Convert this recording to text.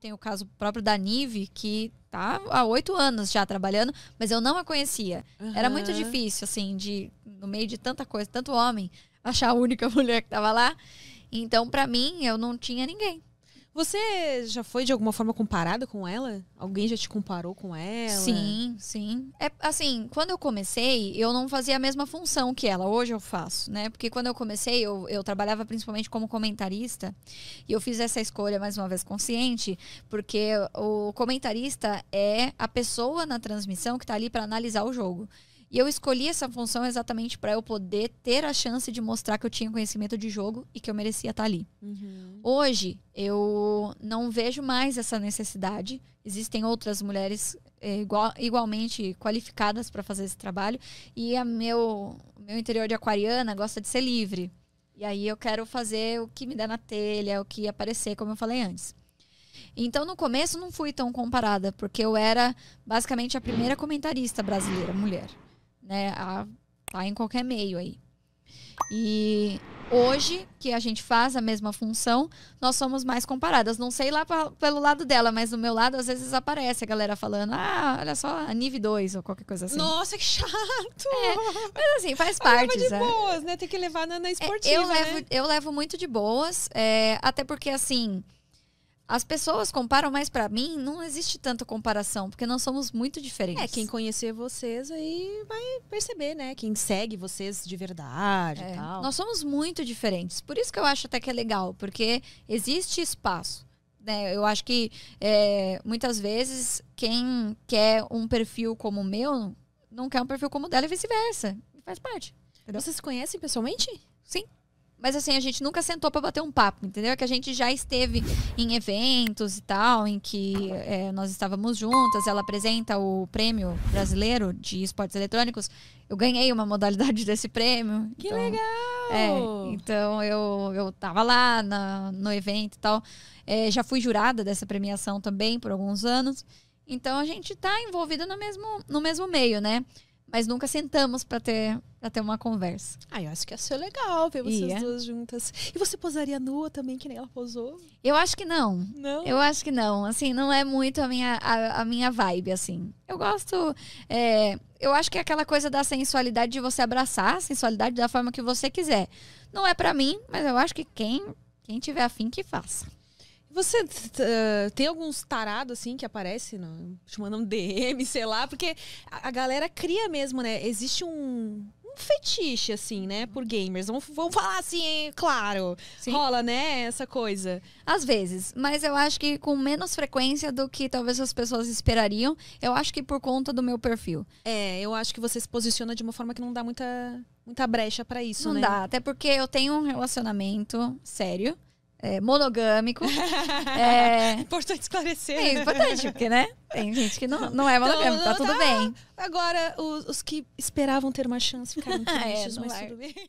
tem o caso próprio da Nive, que tá há oito anos já trabalhando, mas eu não a conhecia. Uhum. Era muito difícil, assim, de no meio de tanta coisa, tanto homem, achar a única mulher que tava lá. Então, para mim, eu não tinha ninguém. Você já foi de alguma forma comparada com ela? Alguém já te comparou com ela? Sim, sim. É assim, quando eu comecei, eu não fazia a mesma função que ela. Hoje eu faço, né? Porque quando eu comecei, eu, eu trabalhava principalmente como comentarista. E eu fiz essa escolha mais uma vez consciente, porque o comentarista é a pessoa na transmissão que está ali para analisar o jogo. E eu escolhi essa função exatamente para eu poder ter a chance de mostrar que eu tinha conhecimento de jogo e que eu merecia estar tá ali. Uhum. Hoje, eu não vejo mais essa necessidade. Existem outras mulheres é, igual, igualmente qualificadas para fazer esse trabalho. E a meu, meu interior de aquariana gosta de ser livre. E aí eu quero fazer o que me der na telha, o que aparecer, como eu falei antes. Então, no começo, não fui tão comparada, porque eu era basicamente a primeira comentarista brasileira mulher né? A, tá em qualquer meio aí. E hoje, que a gente faz a mesma função, nós somos mais comparadas. Não sei lá pra, pelo lado dela, mas do meu lado, às vezes aparece a galera falando: ah, olha só, a Nive 2 ou qualquer coisa assim. Nossa, que chato! É, mas assim, faz parte. Leva de boas, né? Tem que levar na, na esportiva. É, eu, né? levo, eu levo muito de boas, é, até porque assim. As pessoas comparam mais para mim, não existe tanta comparação, porque nós somos muito diferentes. É, quem conhecer vocês aí vai perceber, né? Quem segue vocês de verdade é, e tal. Nós somos muito diferentes. Por isso que eu acho até que é legal, porque existe espaço. Né? Eu acho que é, muitas vezes quem quer um perfil como o meu não quer um perfil como o dela e vice-versa. Faz parte. Entendeu? Vocês se conhecem pessoalmente? Sim. Mas assim, a gente nunca sentou para bater um papo, entendeu? É que a gente já esteve em eventos e tal, em que é, nós estávamos juntas. Ela apresenta o prêmio brasileiro de esportes eletrônicos. Eu ganhei uma modalidade desse prêmio. Que então, legal! É, então eu, eu tava lá na, no evento e tal. É, já fui jurada dessa premiação também por alguns anos. Então a gente tá envolvida no mesmo, no mesmo meio, né? mas nunca sentamos para ter para ter uma conversa. Ah, eu acho que ia ser legal ver vocês duas juntas. E você posaria nua também, que nem ela posou? Eu acho que não. Não? Eu acho que não. Assim, não é muito a minha, a, a minha vibe, assim. Eu gosto... É, eu acho que é aquela coisa da sensualidade de você abraçar a sensualidade da forma que você quiser. Não é para mim, mas eu acho que quem, quem tiver afim que faça. Você uh, tem alguns tarados assim que aparece, no, te mandam DM, sei lá, porque a, a galera cria mesmo, né? Existe um, um fetiche, assim, né, por gamers. Vamos, vamos falar assim, claro. Sim. Rola, né, essa coisa. Às vezes, mas eu acho que com menos frequência do que talvez as pessoas esperariam. Eu acho que por conta do meu perfil. É, eu acho que você se posiciona de uma forma que não dá muita, muita brecha para isso, não né? Não dá, até porque eu tenho um relacionamento sério é, monogâmico. é... Importante esclarecer. É importante, porque, né? Tem gente que não, não é então, monogâmico, então, tá tudo tá... bem. Agora, os, os, que esperavam ter uma chance ficaram ah, é, tristes, é, mas vai. tudo bem.